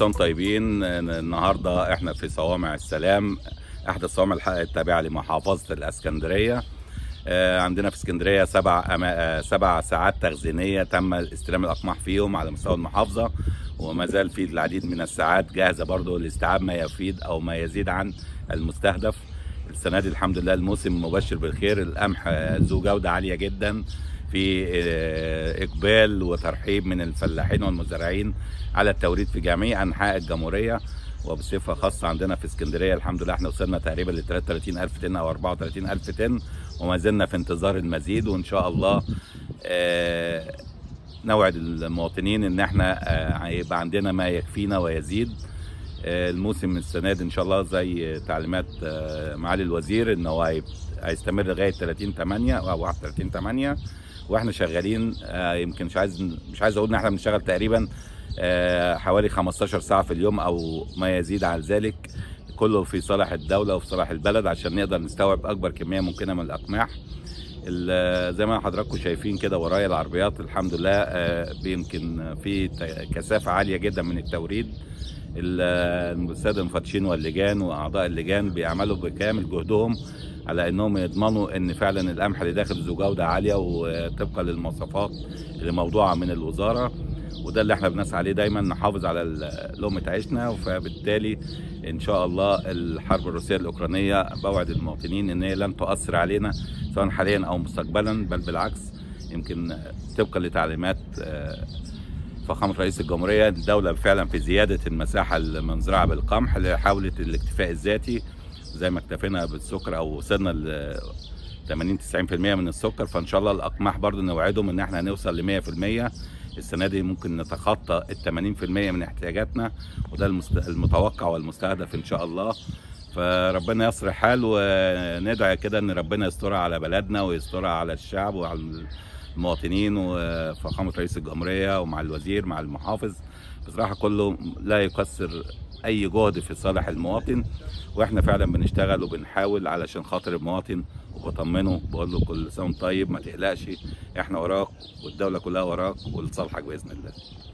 سنة طيبين النهاردة احنا في صوامع السلام احدى الصوامع التابعة لمحافظة الاسكندرية آه، عندنا في اسكندرية سبع أما... آه، سبع ساعات تخزينية تم استلام الأقماح فيهم على مستوى المحافظة وما زال في العديد من الساعات جاهزة برضه لاستيعاب ما يفيد أو ما يزيد عن المستهدف السنة دي الحمد لله الموسم مبشر بالخير القمح ذو جودة عالية جدا في آه، اقبال وترحيب من الفلاحين والمزارعين على التوريد في جميع انحاء الجمهوريه وبصفه خاصه عندنا في اسكندريه الحمد لله احنا وصلنا تقريبا ل 33000 طن او 34000 طن وما زلنا في انتظار المزيد وان شاء الله آه، نوعد المواطنين ان احنا آه، هيبقى عندنا ما يكفينا ويزيد الموسم السنه دي ان شاء الله زي تعليمات معالي الوزير ان هو هيستمر لغايه 30 8 او 31 8 واحنا شغالين آه، يمكن مش عايز مش عايز اقول ان احنا بنشتغل تقريبا آه، حوالي 15 ساعه في اليوم او ما يزيد عن ذلك كله في صالح الدوله وفي صالح البلد عشان نقدر نستوعب اكبر كميه ممكنه من الاقماح آه، زي ما حضراتكم شايفين كده ورايا العربيات الحمد لله يمكن في كثافه عاليه جدا من التوريد الساده المفتشين واللجان واعضاء اللجان بيعملوا بكامل جهدهم على انهم يضمنوا ان فعلا القمح اللي داخل ذو جوده عاليه وطبقا للمواصفات اللي موضوعه من الوزاره وده اللي احنا بنسعى عليه دايما نحافظ على لقمه عيشنا فبالتالي ان شاء الله الحرب الروسيه الاوكرانيه بوعد المواطنين ان هي لن تؤثر علينا سواء حاليا او مستقبلا بل بالعكس يمكن طبقا لتعليمات آه، فخامه رئيس الجمهوريه الدوله فعلا في زياده المساحه المزرعه بالقمح لحاوله الاكتفاء الذاتي زي ما اكتفينا بالسكر او وصلنا ل 80 90% من السكر فان شاء الله الاقماح برضو نوعدهم ان احنا هنوصل ل 100% السنه دي ممكن نتخطى ال 80% من احتياجاتنا وده المتوقع والمستهدف ان شاء الله فربنا يسر الحال وندعي كده ان ربنا يسترها على بلدنا ويسترها على الشعب وعلى المواطنين وفخامه رئيس الجمهوريه ومع الوزير مع المحافظ بصراحه كله لا يكسر اي جهد في صالح المواطن واحنا فعلا بنشتغل وبنحاول علشان خاطر المواطن وبطمنه بقول له كل سنه طيب ما تقلقش احنا وراك والدوله كلها وراك ولصالحك باذن الله